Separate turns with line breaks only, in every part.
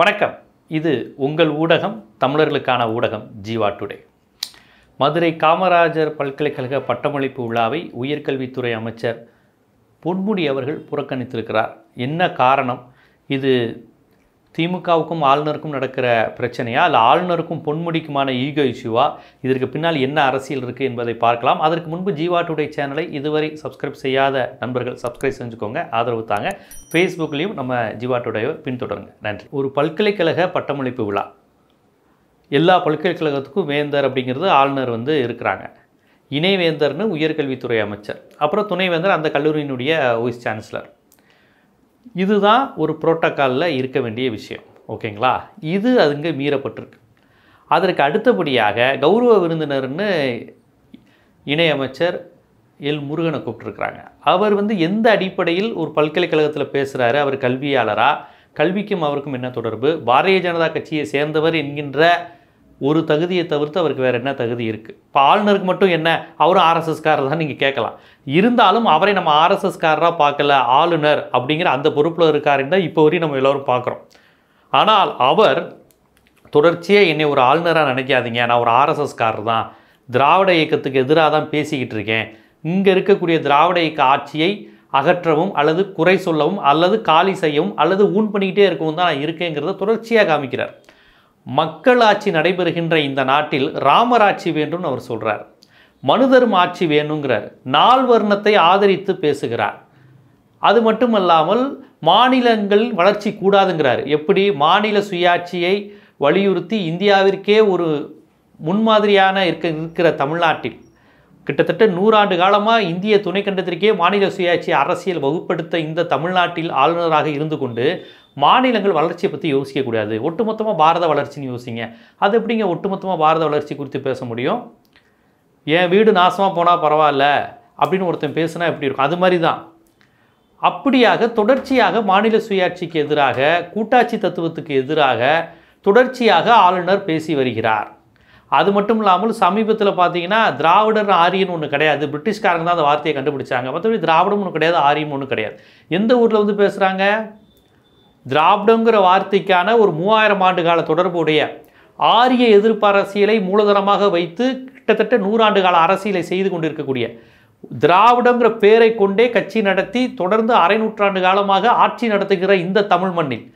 வணக்கம் இது உங்கள் ஊடகம் தமிழர்களுக்கான ஊடகம் ஜீவா டுடே மதுரை காமராஜர் பல்கலைக்கழக பட்டமளிப்பு விழாவை உயர்கல்வித்துறை அமைச்சர் பொன்முடி அவர்கள் புறக்கணித்திருக்கிறார் என்ன காரணம் இது திமுகவுக்கும் ஆளுநருக்கும் நடக்கிற பிரச்சனையா இல்லை ஆளுநருக்கும் பொன்முடிக்குமான ஈகோ இஷ்யூவா இதற்கு பின்னால் என்ன அரசியல் இருக்குது என்பதை பார்க்கலாம் அதற்கு முன்பு ஜீவா டுடே சேனலை இதுவரை சப்ஸ்கிரைப் செய்யாத நண்பர்கள் சப்ஸ்கிரைப் செஞ்சுக்கோங்க ஆதரவு தாங்க ஃபேஸ்புக்லேயும் நம்ம ஜீவா டுடேயோ பின்தொடருங்க நன்றி ஒரு பல்கலைக்கழக பட்டமளிப்பு விழா எல்லா பல்கலைக்கழகத்துக்கும் வேந்தர் அப்படிங்கிறது ஆளுநர் வந்து இருக்கிறாங்க இணைவேந்தர்னு உயர்கல்வித்துறை அமைச்சர் அப்புறம் துணைவேந்தர் அந்த கல்லூரியினுடைய வைஸ் சான்சலர் இதுதான் ஒரு புரோட்டோக்காலில் இருக்க வேண்டிய விஷயம் ஓகேங்களா இது அதுங்க மீறப்பட்டிருக்கு அதற்கு அடுத்தபடியாக கௌரவ விருந்தினர்னு இணையமைச்சர் எல் முருகனை கூப்பிட்டுருக்குறாங்க அவர் வந்து எந்த அடிப்படையில் ஒரு பல்கலைக்கழகத்தில் பேசுகிறாரு அவர் கல்வியாளராக கல்விக்கும் அவருக்கும் என்ன தொடர்பு பாரதிய ஜனதா கட்சியை சேர்ந்தவர் என்கின்ற ஒரு தகுதியை தவிர்த்து அவருக்கு வேறு என்ன தகுதி இருக்குது இப்போ ஆளுநருக்கு மட்டும் என்ன அவரும் ஆர்எஸ்எஸ்காரர் தான் நீங்கள் கேட்கலாம் இருந்தாலும் அவரை நம்ம ஆர்எஸ்எஸ்காரராக பார்க்கல ஆளுநர் அப்படிங்கிற அந்த பொறுப்பில் இருக்காருன்னு தான் இப்போ வரையும் நம்ம எல்லோரும் பார்க்குறோம் ஆனால் அவர் தொடர்ச்சியாக என்னை ஒரு ஆளுநராக நினைக்காதீங்க நான் ஒரு ஆர்எஸ்எஸ்காரர் தான் திராவிட இயக்கத்துக்கு எதிராக தான் பேசிக்கிட்டு இருக்கேன் இங்கே இருக்கக்கூடிய திராவிட இயக்க ஆட்சியை அகற்றவும் அல்லது குறை சொல்லவும் அல்லது காலி செய்யவும் அல்லது ஊன் பண்ணிக்கிட்டே இருக்கவும் தான் நான் இருக்கேங்கிறத தொடர்ச்சியாக காமிக்கிறார் மக்களாட்சி நடைபெறுகின்ற இந்த நாட்டில் ராமராட்சி வேண்டும்னு அவர் சொல்கிறார் மனுதர்ம ஆட்சி வேணுங்கிறார் நாள் வர்ணத்தை ஆதரித்து பேசுகிறார் அது மட்டுமல்லாமல் மாநிலங்கள் வளர்ச்சி கூடாதுங்கிறார் எப்படி மாநில சுயாட்சியை வலியுறுத்தி இந்தியாவிற்கே ஒரு முன்மாதிரியான இருக்க இருக்கிற தமிழ்நாட்டில் கிட்டத்தட்ட நூறாண்டு காலமாக இந்திய துணைக்கண்டத்திற்கே மாநில சுயாட்சி அரசியல் வகுப்படுத்த இந்த தமிழ்நாட்டில் ஆளுநராக இருந்து கொண்டு மாநிலங்கள் வளர்ச்சியை பற்றி யோசிக்கக்கூடாது ஒட்டுமொத்தமாக பாரத வளர்ச்சின்னு யோசிங்க அது எப்படிங்க ஒட்டுமொத்தமாக பாரத வளர்ச்சி குறித்து பேச முடியும் என் வீடு நாசமாக போனால் பரவாயில்ல அப்படின்னு ஒருத்தன் பேசுனா எப்படி இருக்கும் அது மாதிரி தான் அப்படியாக தொடர்ச்சியாக மாநில சுயாட்சிக்கு எதிராக கூட்டாட்சி தத்துவத்துக்கு எதிராக தொடர்ச்சியாக ஆளுநர் பேசி வருகிறார் அது மட்டும் இல்லாமல் சமீபத்தில் பார்த்தீங்கன்னா திராவிடர் ஆரியன் ஒன்று கிடையாது பிரிட்டிஷ்காரங்க தான் அந்த வார்த்தையை கண்டுபிடிச்சாங்க மற்றபடி திராவிடம் ஒன்று கிடையாது ஆரியம் ஒன்று கிடையாது எந்த ஊரில் வந்து பேசுகிறாங்க திராவிடங்கிற வார்த்தைக்கான ஒரு மூவாயிரம் ஆண்டு கால தொடர்புடைய ஆரிய எதிர்ப்பு அரசியலை மூலதனமாக வைத்து கிட்டத்தட்ட நூறாண்டு கால அரசியலை செய்து கொண்டிருக்கக்கூடிய திராவிடங்கிற பேரை கொண்டே கட்சி நடத்தி தொடர்ந்து அரை நூற்றாண்டு காலமாக ஆட்சி நடத்துகிற இந்த தமிழ் மண்ணில்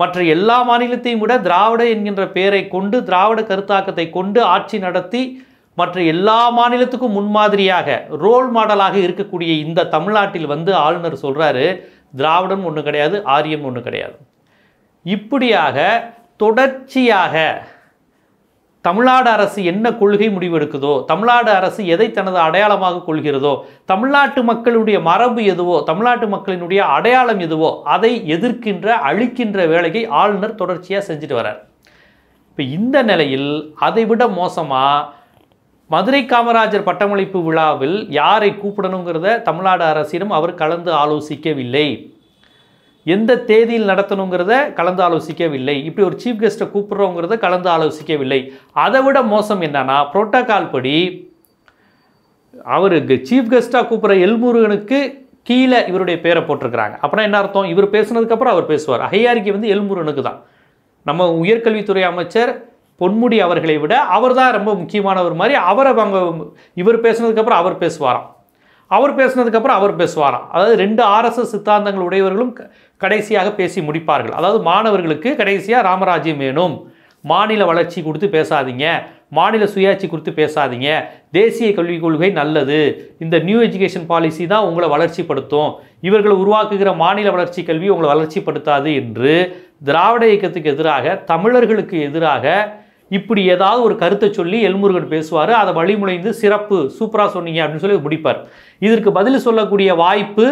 மற்ற எல்லா மாநிலத்தையும் விட திராவிட என்கின்ற பெயரை கொண்டு திராவிட கருத்தாக்கத்தை கொண்டு ஆட்சி நடத்தி மற்ற எல்லா மாநிலத்துக்கும் முன்மாதிரியாக ரோல் மாடலாக இருக்கக்கூடிய இந்த தமிழ்நாட்டில் வந்து ஆளுநர் சொல்கிறாரு திராவிடம் ஒன்றும் கிடையாது ஆரியம் ஒன்று கிடையாது இப்படியாக தொடர்ச்சியாக தமிழ்நாடு அரசு என்ன கொள்கை முடிவெடுக்குதோ தமிழ்நாடு அரசு எதை தனது அடையாளமாக கொள்கிறதோ தமிழ்நாட்டு மக்களுடைய மரபு எதுவோ தமிழ்நாட்டு மக்களினுடைய அடையாளம் எதுவோ அதை எதிர்க்கின்ற அழிக்கின்ற வேலையை ஆளுநர் தொடர்ச்சியாக செஞ்சுட்டு வரார் இப்போ இந்த நிலையில் அதை விட மோசமாக மதுரை காமராஜர் பட்டமளிப்பு விழாவில் யாரை கூப்பிடணுங்கிறத தமிழ்நாடு அரசிடம் அவர் கலந்து ஆலோசிக்கவில்லை எந்த தேதியில் நடத்தணுங்கிறத கலந்து ஆலோசிக்கவில்லை இப்படி ஒரு சீஃப் கெஸ்ட்டை கூப்பிட்றோங்கிறத கலந்து ஆலோசிக்கவில்லை அதை விட மோசம் என்னன்னா புரோட்டோக்கால் படி அவருக்கு சீஃப் கெஸ்ட்டாக கூப்பிட்ற எல்முருகனுக்கு கீழே இவருடைய பேரை போட்டிருக்கிறாங்க அப்புறம் என்ன அர்த்தம் இவர் பேசுனதுக்கப்புறம் அவர் பேசுவார் அகையாரிக்கை வந்து எல்முருகனுக்கு தான் நம்ம உயர்கல்வித்துறை அமைச்சர் பொன்முடி அவர்களை விட அவர் தான் ரொம்ப முக்கியமானவர் மாதிரி அவரை அவங்க இவர் பேசுனதுக்கப்புறம் அவர் பேசுவாராம் அவர் பேசினதுக்கப்புறம் அவர் பேசுவாராம் அதாவது ரெண்டு ஆர்எஸ்எஸ் சித்தாந்தங்கள் உடையவர்களும் கடைசியாக பேசி முடிப்பார்கள் அதாவது மாணவர்களுக்கு கடைசியாக ராமராஜ்யம் வேணும் மாநில வளர்ச்சி கொடுத்து பேசாதீங்க மாநில சுயாட்சி குறித்து பேசாதீங்க தேசிய கல்விக் கொள்கை நல்லது இந்த நியூ எஜுகேஷன் பாலிசி தான் உங்களை வளர்ச்சிப்படுத்தும் இவர்கள் உருவாக்குகிற மாநில வளர்ச்சி கல்வி உங்களை வளர்ச்சிப்படுத்தாது என்று திராவிட இயக்கத்துக்கு எதிராக தமிழர்களுக்கு எதிராக இப்படி ஏதாவது ஒரு கருத்தை சொல்லி எல்முருகன் பேசுவார் அதை வழிமுனைந்து சிறப்பு சூப்பராக சொன்னீங்க அப்படின்னு சொல்லி முடிப்பார் இதற்கு பதில் சொல்லக்கூடிய வாய்ப்பு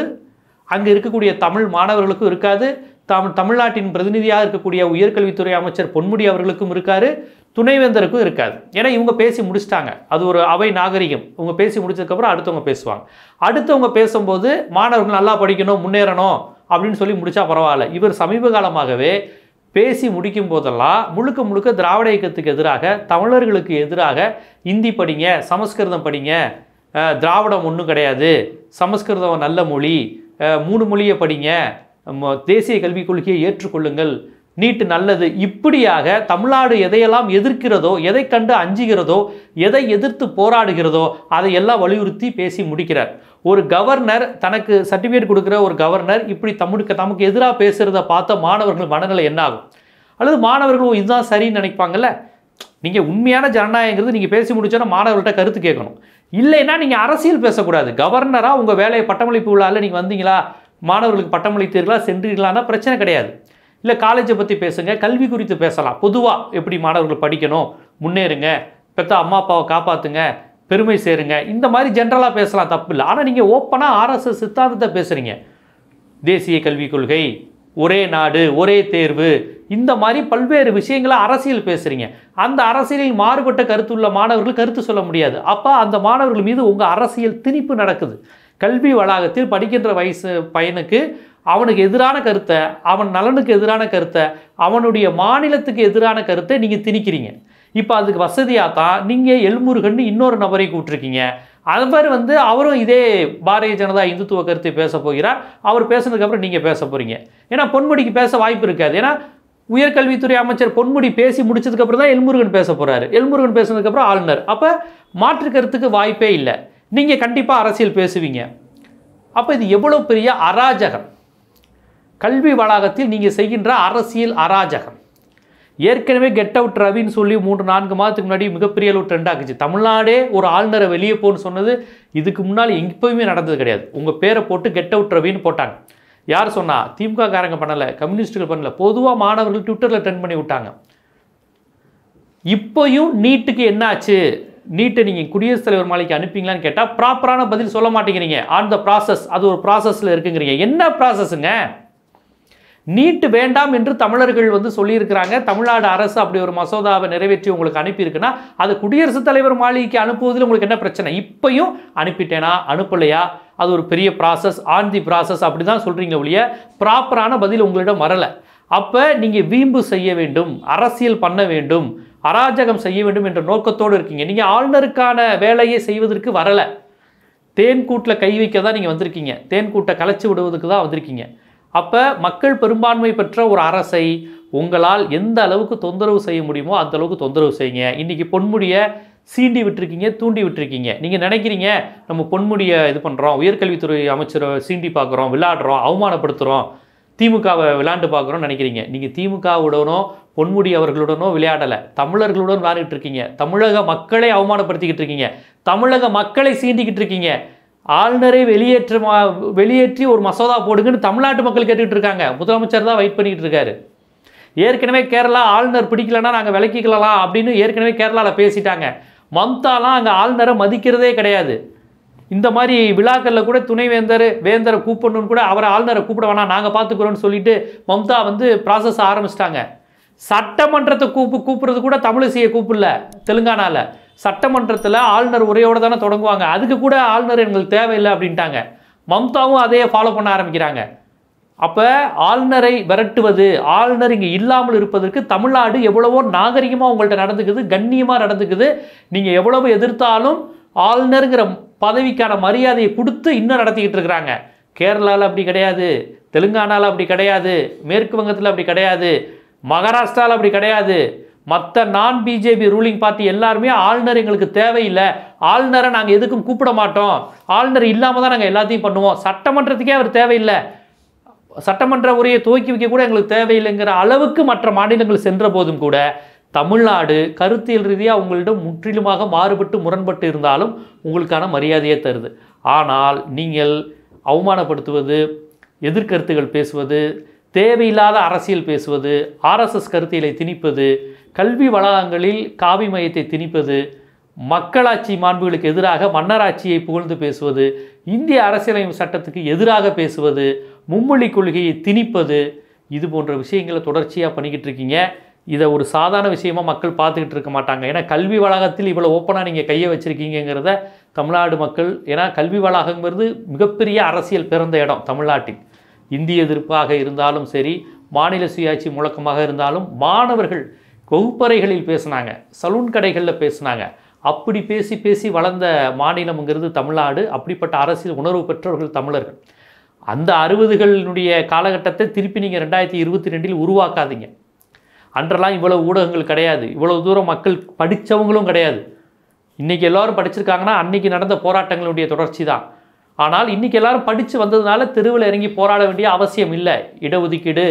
அங்கே இருக்கக்கூடிய தமிழ் மாணவர்களுக்கும் இருக்காது தம் தமிழ்நாட்டின் பிரதிநிதியாக இருக்கக்கூடிய உயர்கல்வித்துறை அமைச்சர் பொன்முடி அவர்களுக்கும் இருக்காரு துணைவேந்தருக்கும் இருக்காது ஏன்னா இவங்க பேசி முடிச்சிட்டாங்க அது ஒரு அவை நாகரிகம் இவங்க பேசி முடிச்சதுக்கப்புறம் அடுத்தவங்க பேசுவாங்க அடுத்தவங்க பேசும்போது மாணவர்கள் நல்லா படிக்கணும் முன்னேறணும் அப்படின்னு சொல்லி முடித்தா பரவாயில்ல இவர் சமீப காலமாகவே பேசி முடிக்கும் போதெல்லாம் முழுக்க முழுக்க திராவிட இயக்கத்துக்கு எதிராக தமிழர்களுக்கு எதிராக இந்தி படிங்க சமஸ்கிருதம் படிங்க திராவிடம் ஒன்றும் கிடையாது சமஸ்கிருதம் நல்ல மொழி மூணு மொழியை படிங்க தேசிய கல்விக் கொள்கையை ஏற்றுக்கொள்ளுங்கள் நீட்டு நல்லது இப்படியாக தமிழ்நாடு எதையெல்லாம் எதிர்க்கிறதோ எதை கண்டு அஞ்சுகிறதோ எதை எதிர்த்து போராடுகிறதோ அதை எல்லாம் வலியுறுத்தி பேசி முடிக்கிறார் ஒரு கவர்னர் தனக்கு சர்டிஃபிகேட் கொடுக்குற ஒரு கவர்னர் இப்படி தமிழுக்கு தமக்கு எதிராக பேசுகிறத பார்த்த மாணவர்கள் மனநிலை என்ன ஆகும் அல்லது மாணவர்கள் இதுதான் சரின்னு நினைப்பாங்கல்ல நீங்கள் உண்மையான ஜனநாயகங்கிறது நீங்கள் பேசி முடிச்சோன்னா மாணவர்கள்ட்ட கருத்து கேட்கணும் இல்லைன்னா நீங்கள் அரசியல் பேசக்கூடாது கவர்னராக உங்கள் வேலையை பட்டமளிப்பு விழாவில் நீங்கள் வந்தீங்களா மாணவர்களுக்கு பட்டமளித்தீர்களா சென்றீர்களான்னா பிரச்சனை கிடையாது இல்லை காலேஜை பற்றி பேசுங்க கல்வி குறித்து பேசலாம் பொதுவாக எப்படி மாணவர்கள் படிக்கணும் முன்னேறுங்க பெற்ற அம்மா அப்பாவை காப்பாற்றுங்க பெருமை சேருங்க இந்த மாதிரி ஜென்ரலாக பேசலாம் தப்பு இல்லை ஆனால் நீங்கள் ஓப்பனாக ஆர்எஸ்எஸ் சித்தாந்தத்தை பேசுகிறீங்க தேசிய கல்விக் கொள்கை ஒரே நாடு ஒரே தேர்வு இந்த மாதிரி பல்வேறு விஷயங்களை அரசியல் பேசுகிறீங்க அந்த அரசியலில் மாறுபட்ட கருத்து உள்ள மாணவர்கள் கருத்து சொல்ல முடியாது அப்போ அந்த மாணவர்கள் மீது உங்கள் அரசியல் திணிப்பு நடக்குது கல்வி வளாகத்தில் படிக்கின்ற வயசு பையனுக்கு அவனுக்கு எதிரான கருத்தை அவன் நலனுக்கு எதிரான கருத்தை அவனுடைய மாநிலத்துக்கு எதிரான கருத்தை நீங்கள் திணிக்கிறீங்க இப்போ அதுக்கு வசதியாக தான் நீங்கள் எல்முருகன் இன்னொரு நபரை கூப்பிட்ருக்கீங்க அவர் வந்து அவரும் இதே பாரதிய ஜனதா இந்துத்துவ கருத்து பேச போகிறார் அவர் பேசுனதுக்கப்புறம் நீங்கள் பேச போகிறீங்க ஏன்னா பொன்முடிக்கு பேச வாய்ப்பு இருக்காது ஏன்னா உயர்கல்வித்துறை அமைச்சர் பொன்முடி பேசி முடிச்சதுக்கப்புறம் தான் எல்முருகன் பேச போகிறாரு எல்முருகன் பேசுனதுக்கப்புறம் ஆளுநர் அப்போ மாற்று கருத்துக்கு வாய்ப்பே இல்லை நீங்கள் கண்டிப்பாக அரசியல் பேசுவீங்க அப்போ இது எவ்வளோ பெரிய அராஜகம் கல்வி வளாகத்தில் நீங்கள் செய்கின்ற அரசியல் அராஜகம் ஏற்கனவே கெட் அவுட் ரவின்னு சொல்லி மூன்று நான்கு மாதத்துக்கு முன்னாடி மிகப்பெரிய அளவு ட்ரெண்ட் ஆக்குச்சு தமிழ்நாடே ஒரு ஆளுநரை வெளியே போன்னு சொன்னது இதுக்கு முன்னால் எப்போயுமே நடந்தது கிடையாது உங்கள் பேரை போட்டு கெட் அவுட் ரவின்னு போட்டாங்க யார் சொன்னா காரங்க பண்ணலை கம்யூனிஸ்டுகள் பண்ணலை பொதுவாக மாணவர்கள் ட்விட்டரில் ட்ரெண்ட் பண்ணி விட்டாங்க இப்போயும் நீட்டுக்கு என்ன ஆச்சு நீட்டை நீங்கள் குடியரசுத் தலைவர் மாலைக்கு அனுப்பிங்களான்னு கேட்டால் ப்ராப்பரான பதில் சொல்ல மாட்டேங்கிறீங்க ஆன் த ப்ராசஸ் அது ஒரு ப்ராசஸில் இருக்குங்கிறீங்க என்ன ப்ராசஸுங்க நீட்டு வேண்டாம் என்று தமிழர்கள் வந்து சொல்லியிருக்கிறாங்க தமிழ்நாடு அரசு அப்படி ஒரு மசோதாவை நிறைவேற்றி உங்களுக்கு அனுப்பியிருக்குன்னா அது குடியரசுத் தலைவர் மாளிகைக்கு அனுப்புவதில் உங்களுக்கு என்ன பிரச்சனை இப்பையும் அனுப்பிட்டேனா அனுப்பலையா அது ஒரு பெரிய ப்ராசஸ் ஆன் தி ப்ராசஸ் அப்படி தான் சொல்கிறீங்க ஒழிய ப்ராப்பரான பதில் உங்களிடம் வரலை அப்போ நீங்கள் வீம்பு செய்ய வேண்டும் அரசியல் பண்ண வேண்டும் அராஜகம் செய்ய வேண்டும் என்ற நோக்கத்தோடு இருக்கீங்க நீங்கள் ஆளுநருக்கான வேலையை செய்வதற்கு வரலை தேன்கூட்டில் கை வைக்க தான் நீங்கள் வந்திருக்கீங்க தேன்கூட்டை கலைச்சி விடுவதற்கு தான் வந்திருக்கீங்க அப்போ மக்கள் பெரும்பான்மை பெற்ற ஒரு அரசை உங்களால் எந்த அளவுக்கு தொந்தரவு செய்ய முடியுமோ அந்த அளவுக்கு தொந்தரவு செய்யுங்க இன்றைக்கி பொன்முடியை சீண்டி விட்டுருக்கீங்க தூண்டி விட்டுருக்கீங்க நீங்கள் நினைக்கிறீங்க நம்ம பொன்முடியை இது பண்ணுறோம் உயர்கல்வித்துறை அமைச்சரை சீண்டி பார்க்குறோம் விளையாடுறோம் அவமானப்படுத்துகிறோம் திமுகவை விளையாண்டு பார்க்குறோம்னு நினைக்கிறீங்க நீங்கள் திமுகவுடனோ பொன்முடி அவர்களுடனோ விளையாடலை தமிழர்களுடன் விளையாடிட்டு இருக்கீங்க தமிழக மக்களை அவமானப்படுத்திக்கிட்டு இருக்கீங்க தமிழக மக்களை சீண்டிக்கிட்டு இருக்கீங்க ஆளுநரை வெளியேற்ற வெளியேற்றி ஒரு மசோதா போடுங்கன்னு தமிழ்நாட்டு மக்கள் கேட்டுக்கிட்டு இருக்காங்க முதலமைச்சர் தான் வெயிட் பண்ணிக்கிட்டு இருக்காரு ஏற்கனவே கேரளா ஆளுநர் பிடிக்கலன்னா நாங்கள் விலக்கிக்கலாம் அப்படின்னு ஏற்கனவே கேரளாவில் பேசிட்டாங்க மம்தாலாம் அங்கே ஆளுநரை மதிக்கிறதே கிடையாது இந்த மாதிரி விழாக்களில் கூட துணைவேந்தர் வேந்தரை கூப்பிடணும்னு கூட அவரை ஆளுநரை கூப்பிட வேணாம் நாங்கள் பார்த்துக்குறோன்னு சொல்லிட்டு மம்தா வந்து ப்ராசஸ் ஆரம்பிச்சிட்டாங்க சட்டமன்றத்தை கூப்பு கூப்பிட்றது கூட தமிழிசையை கூப்பிடல தெலுங்கானாவில் சட்டமன்றத்தில் ஆளுநர் உரையோடு தானே தொடங்குவாங்க அதுக்கு கூட ஆளுநர் எங்களுக்கு தேவையில்லை அப்படின்ட்டாங்க மம்தாவும் அதையே ஃபாலோ பண்ண ஆரம்பிக்கிறாங்க அப்போ ஆளுநரை விரட்டுவது ஆளுநர் இங்கே இல்லாமல் இருப்பதற்கு தமிழ்நாடு எவ்வளவோ நாகரிகமாக உங்கள்கிட்ட நடந்துக்குது கண்ணியமாக நடந்துக்குது நீங்கள் எவ்வளவு எதிர்த்தாலும் ஆளுநருங்கிற பதவிக்கான மரியாதையை கொடுத்து இன்னும் நடத்திக்கிட்டு இருக்கிறாங்க கேரளாவில் அப்படி கிடையாது தெலுங்கானாவில் அப்படி கிடையாது மேற்கு வங்கத்தில் அப்படி கிடையாது மகாராஷ்டிராவில் அப்படி கிடையாது மற்ற நான் பிஜேபி ரூலிங் பார்ட்டி எல்லாருமே ஆளுநர் எங்களுக்கு தேவையில்லை ஆளுநரை நாங்கள் எதுக்கும் கூப்பிட மாட்டோம் ஆளுநர் இல்லாமல் தான் நாங்கள் எல்லாத்தையும் பண்ணுவோம் சட்டமன்றத்துக்கே அவர் தேவையில்லை சட்டமன்ற உரையை துவக்கி வைக்க கூட எங்களுக்கு தேவையில்லைங்கிற அளவுக்கு மற்ற மாநிலங்கள் சென்ற போதும் கூட தமிழ்நாடு கருத்தியல் ரீதியாக உங்களிடம் முற்றிலுமாக மாறுபட்டு முரண்பட்டு இருந்தாலும் உங்களுக்கான மரியாதையை தருது ஆனால் நீங்கள் அவமானப்படுத்துவது எதிர்கருத்துகள் பேசுவது தேவையில்லாத அரசியல் பேசுவது ஆர்எஸ்எஸ் கருத்தியலை திணிப்பது கல்வி வளாகங்களில் காவி மையத்தை திணிப்பது மக்களாட்சி மாண்புகளுக்கு எதிராக மன்னராட்சியை புகழ்ந்து பேசுவது இந்திய அரசியலமைப்பு சட்டத்துக்கு எதிராக பேசுவது மும்மொழி கொள்கையை திணிப்பது இது போன்ற விஷயங்களை தொடர்ச்சியாக பண்ணிக்கிட்டு இருக்கீங்க இதை ஒரு சாதாரண விஷயமாக மக்கள் பார்த்துக்கிட்டு இருக்க மாட்டாங்க ஏன்னா கல்வி வளாகத்தில் இவ்வளோ ஓப்பனாக நீங்கள் கையை வச்சுருக்கீங்கிறத தமிழ்நாடு மக்கள் ஏன்னா கல்வி வளாகங்கிறது மிகப்பெரிய அரசியல் பிறந்த இடம் தமிழ்நாட்டின் இந்திய எதிர்ப்பாக இருந்தாலும் சரி மாநில சுயாட்சி முழக்கமாக இருந்தாலும் மாணவர்கள் வகுப்பறைகளில் பேசினாங்க சலூன் கடைகளில் பேசினாங்க அப்படி பேசி பேசி வளர்ந்த மாநிலம்ங்கிறது தமிழ்நாடு அப்படிப்பட்ட அரசியல் உணர்வு பெற்றவர்கள் தமிழர்கள் அந்த அறுபதுகளினுடைய காலகட்டத்தை திருப்பி நீங்கள் ரெண்டாயிரத்தி இருபத்தி ரெண்டில் உருவாக்காதீங்க அன்றெல்லாம் இவ்வளோ ஊடகங்கள் கிடையாது இவ்வளோ தூரம் மக்கள் படித்தவங்களும் கிடையாது இன்றைக்கி எல்லோரும் படிச்சிருக்காங்கன்னா அன்றைக்கி நடந்த போராட்டங்களுடைய தொடர்ச்சி தான் ஆனால் இன்றைக்கி எல்லாரும் படித்து வந்ததுனால தெருவில் இறங்கி போராட வேண்டிய அவசியம் இல்லை இடஒதுக்கீடு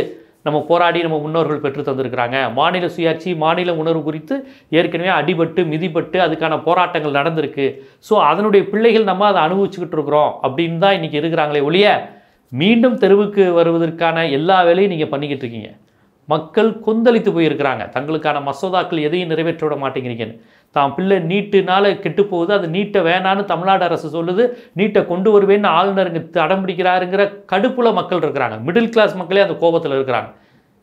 நம்ம போராடி நம்ம முன்னோர்கள் பெற்று தந்திருக்கிறாங்க மாநில சுயாட்சி மாநில உணர்வு குறித்து ஏற்கனவே அடிபட்டு மிதிப்பட்டு அதுக்கான போராட்டங்கள் நடந்திருக்கு ஸோ அதனுடைய பிள்ளைகள் நம்ம அதை அனுபவிச்சுக்கிட்டு இருக்கிறோம் அப்படின்னு தான் இன்றைக்கி இருக்கிறாங்களே ஒழிய மீண்டும் தெருவுக்கு வருவதற்கான எல்லா வேலையும் நீங்கள் பண்ணிக்கிட்டு இருக்கீங்க மக்கள் கொந்தளித்து போயிருக்கிறாங்க தங்களுக்கான மசோதாக்கள் எதையும் நிறைவேற்ற விட மாட்டேங்கிறீங்கன்னு தான் பிள்ளை நீட்டுனால கெட்டு போகுது அது நீட்டை வேணான்னு தமிழ்நாடு அரசு சொல்லுது நீட்டை கொண்டு வருவேன்னு ஆளுநருங்க தடம் பிடிக்கிறாருங்கிற கடுப்புல மக்கள் இருக்கிறாங்க மிடில் கிளாஸ் மக்களே அந்த கோபத்தில் இருக்கிறாங்க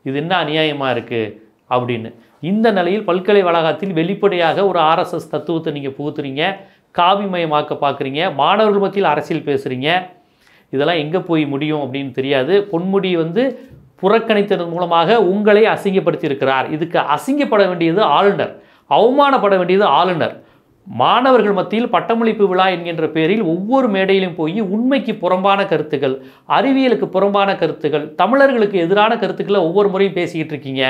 இது என்ன அநியாயமாக இருக்குது அப்படின்னு இந்த நிலையில் பல்கலை வளாகத்தில் வெளிப்படையாக ஒரு ஆர்எஸ்எஸ் தத்துவத்தை நீங்கள் புகுத்துறீங்க காவிமயமாக்க பார்க்குறீங்க மாணவர்கள் மத்தியில் அரசியல் பேசுகிறீங்க இதெல்லாம் எங்கே போய் முடியும் அப்படின்னு தெரியாது பொன்முடி வந்து புறக்கணித்ததன் மூலமாக உங்களை அசிங்கப்படுத்தியிருக்கிறார் இதுக்கு அசிங்கப்பட வேண்டியது ஆளுநர் அவமானப்பட வேண்டியது ஆளுநர் மாணவர்கள் மத்தியில் பட்டமளிப்பு விழா என்கின்ற பெயரில் ஒவ்வொரு மேடையிலும் போய் உண்மைக்கு புறம்பான கருத்துக்கள் அறிவியலுக்கு புறம்பான கருத்துக்கள் தமிழர்களுக்கு எதிரான கருத்துக்களை ஒவ்வொரு முறையும் பேசிக்கிட்டு இருக்கீங்க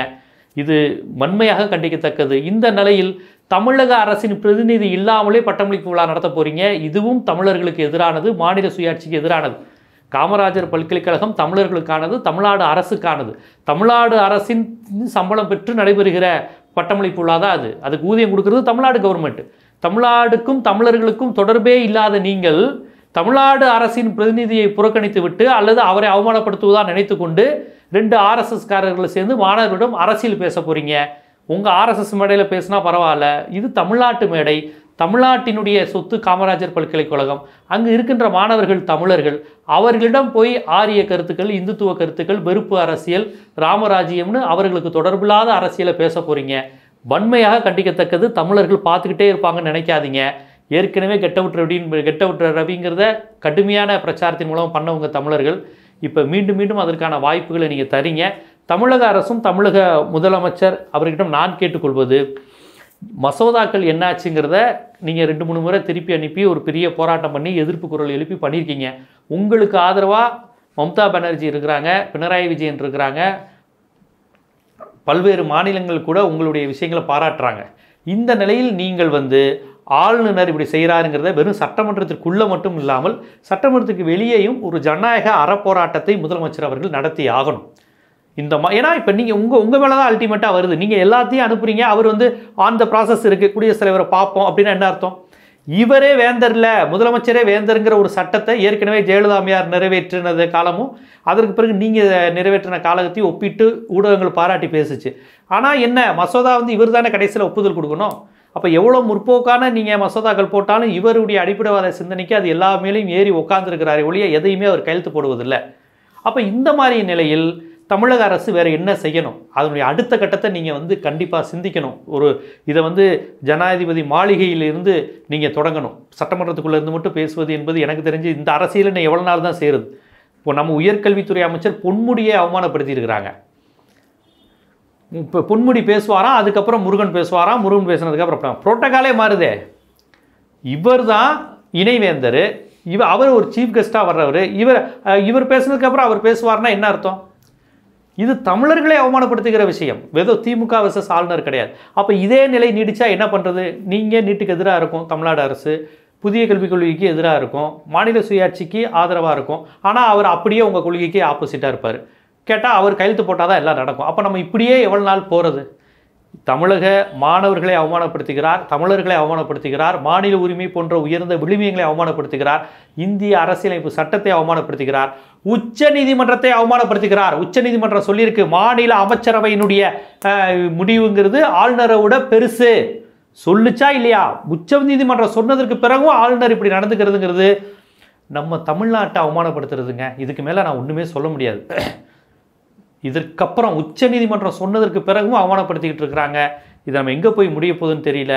இது வன்மையாக கண்டிக்கத்தக்கது இந்த நிலையில் தமிழக அரசின் பிரதிநிதி இல்லாமலே பட்டமளிப்பு விழா நடத்த போகிறீங்க இதுவும் தமிழர்களுக்கு எதிரானது மாநில சுயாட்சிக்கு எதிரானது காமராஜர் பல்கலைக்கழகம் தமிழர்களுக்கானது தமிழ்நாடு அரசுக்கானது தமிழ்நாடு அரசின் சம்பளம் பெற்று நடைபெறுகிற பட்டமளிப்பு விழா அது அதுக்கு ஊதியம் கொடுக்கறது தமிழ்நாடு கவர்மெண்ட் தமிழ்நாடுக்கும் தமிழர்களுக்கும் தொடர்பே இல்லாத நீங்கள் தமிழ்நாடு அரசின் பிரதிநிதியை புறக்கணித்து விட்டு அல்லது அவரை அவமானப்படுத்துவதாக நினைத்து கொண்டு ரெண்டு ஆர்எஸ்எஸ்காரர்களை சேர்ந்து மாணவர்களிடம் அரசியல் பேச போகிறீங்க உங்கள் ஆர்எஸ்எஸ் மேடையில் பேசினா பரவாயில்ல இது தமிழ்நாட்டு மேடை தமிழ்நாட்டினுடைய சொத்து காமராஜர் பல்கலைக்கழகம் அங்கு இருக்கின்ற மாணவர்கள் தமிழர்கள் அவர்களிடம் போய் ஆரிய கருத்துக்கள் இந்துத்துவ கருத்துக்கள் வெறுப்பு அரசியல் ராமராஜ்யம்னு அவர்களுக்கு தொடர்பில்லாத அரசியலை பேச போகிறீங்க வன்மையாக கண்டிக்கத்தக்கது தமிழர்கள் பார்த்துக்கிட்டே இருப்பாங்கன்னு நினைக்காதீங்க ஏற்கனவே கெட்ட விட்டு ரவின்னு கெட்ட விட்டுற ரவிங்கிறத கடுமையான பிரச்சாரத்தின் மூலம் பண்ணவங்க தமிழர்கள் இப்போ மீண்டும் மீண்டும் அதற்கான வாய்ப்புகளை நீங்கள் தரீங்க தமிழக அரசும் தமிழக முதலமைச்சர் அவர்கிட்ட நான் கேட்டுக்கொள்வது மசோதாக்கள் என்னாச்சுங்கிறத நீங்கள் ரெண்டு மூணு முறை திருப்பி அனுப்பி ஒரு பெரிய போராட்டம் பண்ணி எதிர்ப்பு குரல் எழுப்பி பண்ணியிருக்கீங்க உங்களுக்கு ஆதரவாக மம்தா பானர்ஜி இருக்கிறாங்க பினராயி விஜயன் இருக்கிறாங்க பல்வேறு மாநிலங்கள் கூட உங்களுடைய விஷயங்களை பாராட்டுறாங்க இந்த நிலையில் நீங்கள் வந்து ஆளுநர் இப்படி செய்கிறாருங்கிறத வெறும் சட்டமன்றத்திற்குள்ளே மட்டும் இல்லாமல் சட்டமன்றத்துக்கு வெளியேயும் ஒரு ஜனநாயக அறப்போராட்டத்தை முதலமைச்சர் அவர்கள் நடத்தி ஆகணும் இந்த மா ஏன்னா இப்போ நீங்கள் உங்கள் உங்கள் மேலே தான் அல்டிமேட்டாக வருது நீங்கள் எல்லாத்தையும் அனுப்புறீங்க அவர் வந்து ஆன் த ப்ராசஸ் இருக்குது குடியரசுத் தலைவரை பார்ப்போம் அப்படின்னு என்ன அர்த்தம் இவரே வேந்தரில் முதலமைச்சரே வேந்தருங்கிற ஒரு சட்டத்தை ஏற்கனவே ஜெயலலிதாமையார் நிறைவேற்றினது காலமும் அதற்கு பிறகு நீங்கள் நிறைவேற்றின காலத்தையும் ஒப்பிட்டு ஊடகங்கள் பாராட்டி பேசுச்சு ஆனால் என்ன மசோதா வந்து இவர் தானே கடைசியில் ஒப்புதல் கொடுக்கணும் அப்போ எவ்வளோ முற்போக்கான நீங்கள் மசோதாக்கள் போட்டாலும் இவருடைய அடிப்படைவாத சிந்தனைக்கு அது எல்லா மேலேயும் ஏறி உட்காந்துருக்கிறாரு ஒழிய எதையுமே அவர் கையெழுத்து போடுவதில்லை அப்போ இந்த மாதிரி நிலையில் தமிழக அரசு வேறு என்ன செய்யணும் அதனுடைய அடுத்த கட்டத்தை நீங்கள் வந்து கண்டிப்பாக சிந்திக்கணும் ஒரு இதை வந்து ஜனாதிபதி மாளிகையிலிருந்து நீங்கள் தொடங்கணும் சட்டமன்றத்துக்குள்ளேருந்து மட்டும் பேசுவது என்பது எனக்கு தெரிஞ்சு இந்த அரசியலை நான் எவ்வளோ நாள் தான் செய்கிறது இப்போ நம்ம உயர்கல்வித்துறை அமைச்சர் பொன்முடியை அவமானப்படுத்தியிருக்கிறாங்க இப்போ பொன்முடி பேசுவாராம் அதுக்கப்புறம் முருகன் பேசுவாராம் முருகன் பேசினதுக்கப்புறம் புரோட்டோக்காலே மாறுதே இவர் தான் இணைவேந்தர் இவர் அவர் ஒரு சீஃப் கெஸ்ட்டாக வர்றவர் இவர் இவர் பேசுனதுக்கப்புறம் அவர் பேசுவார்னா என்ன அர்த்தம் இது தமிழர்களை அவமானப்படுத்துகிற விஷயம் வெறும் திமுக விசஸ் ஆளுநர் கிடையாது அப்போ இதே நிலை நீடிச்சா என்ன பண்ணுறது நீங்கள் நீட்டுக்கு எதிராக இருக்கும் தமிழ்நாடு அரசு புதிய கல்விக் கொள்கைக்கு எதிராக இருக்கும் மாநில சுயாட்சிக்கு ஆதரவாக இருக்கும் ஆனால் அவர் அப்படியே உங்கள் கொள்கைக்கு ஆப்போசிட்டாக இருப்பார் கேட்டால் அவர் கையெழுத்து போட்டால் தான் எல்லாம் நடக்கும் அப்போ நம்ம இப்படியே எவ்வளோ நாள் போகிறது தமிழக மாணவர்களை அவமானப்படுத்துகிறார் தமிழர்களை அவமானப்படுத்துகிறார் மாநில உரிமை போன்ற உயர்ந்த விழுமியங்களை அவமானப்படுத்துகிறார் இந்திய அரசியலமைப்பு சட்டத்தை அவமானப்படுத்துகிறார் உச்ச நீதிமன்றத்தை அவமானப்படுத்துகிறார் உச்ச நீதிமன்றம் சொல்லியிருக்கு மாநில அமைச்சரவையினுடைய முடிவுங்கிறது ஆளுநரை விட பெருசு சொல்லுச்சா இல்லையா உச்ச நீதிமன்றம் சொன்னதற்கு பிறகும் ஆளுநர் இப்படி நடந்துக்கிறதுங்கிறது நம்ம தமிழ்நாட்டை அவமானப்படுத்துறதுங்க இதுக்கு மேலே நான் ஒன்றுமே சொல்ல முடியாது இதற்கப்புறம் உச்சநீதிமன்றம் சொன்னதற்கு பிறகும் அவமானப்படுத்திக்கிட்டு இருக்கிறாங்க இதை நம்ம எங்கே போய் முடிய போகுதுன்னு தெரியல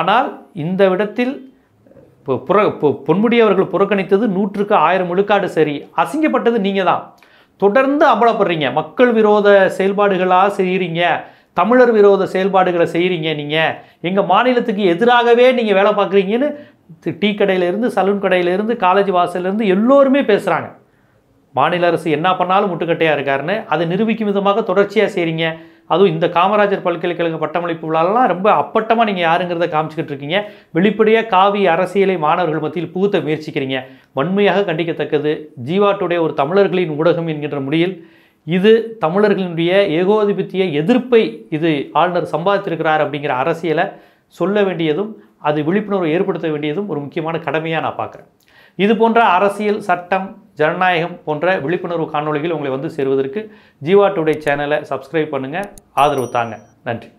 ஆனால் இந்த விடத்தில் இப்போ புற இப்போ பொன்முடியவர்கள் புறக்கணித்தது நூற்றுக்கு ஆயிரம் முழுக்காடு சரி அசிங்கப்பட்டது நீங்கள் தான் தொடர்ந்து அம்பலப்படுறீங்க மக்கள் விரோத செயல்பாடுகளாக செய்கிறீங்க தமிழர் விரோத செயல்பாடுகளை செய்கிறீங்க நீங்கள் எங்கள் மாநிலத்துக்கு எதிராகவே நீங்கள் வேலை பார்க்குறீங்கன்னு டீ கடையிலேருந்து சலூன் கடையிலேருந்து காலேஜ் வாசல்லேருந்து எல்லோருமே பேசுகிறாங்க மாநில அரசு என்ன பண்ணாலும் முட்டுக்கட்டையாக இருக்காருன்னு அதை நிரூபிக்கும் விதமாக தொடர்ச்சியாக செய்கிறீங்க அதுவும் இந்த காமராஜர் பல்கலைக்கழக பட்டமளிப்பு விழாலாம் ரொம்ப அப்பட்டமாக நீங்கள் யாருங்கிறத காமிச்சிக்கிட்டு இருக்கீங்க வெளிப்படையாக காவி அரசியலை மாணவர்கள் மத்தியில் புகுத்த முயற்சிக்கிறீங்க வன்மையாக கண்டிக்கத்தக்கது ஜீவாட்டுடைய ஒரு தமிழர்களின் ஊடகம் என்கின்ற முடியில் இது தமிழர்களினுடைய ஏகோதிபத்திய எதிர்ப்பை இது ஆளுநர் சம்பாதித்திருக்கிறார் அப்படிங்கிற அரசியலை சொல்ல வேண்டியதும் அது விழிப்புணர்வை ஏற்படுத்த வேண்டியதும் ஒரு முக்கியமான கடமையாக நான் பார்க்குறேன் இது போன்ற அரசியல் சட்டம் ஜனநாயகம் போன்ற விழிப்புணர்வு காணொலிகள் உங்களை வந்து சேருவதற்கு ஜீவா டுடே சேனலை சப்ஸ்கிரைப் பண்ணுங்கள் ஆதரவு தாங்க நன்றி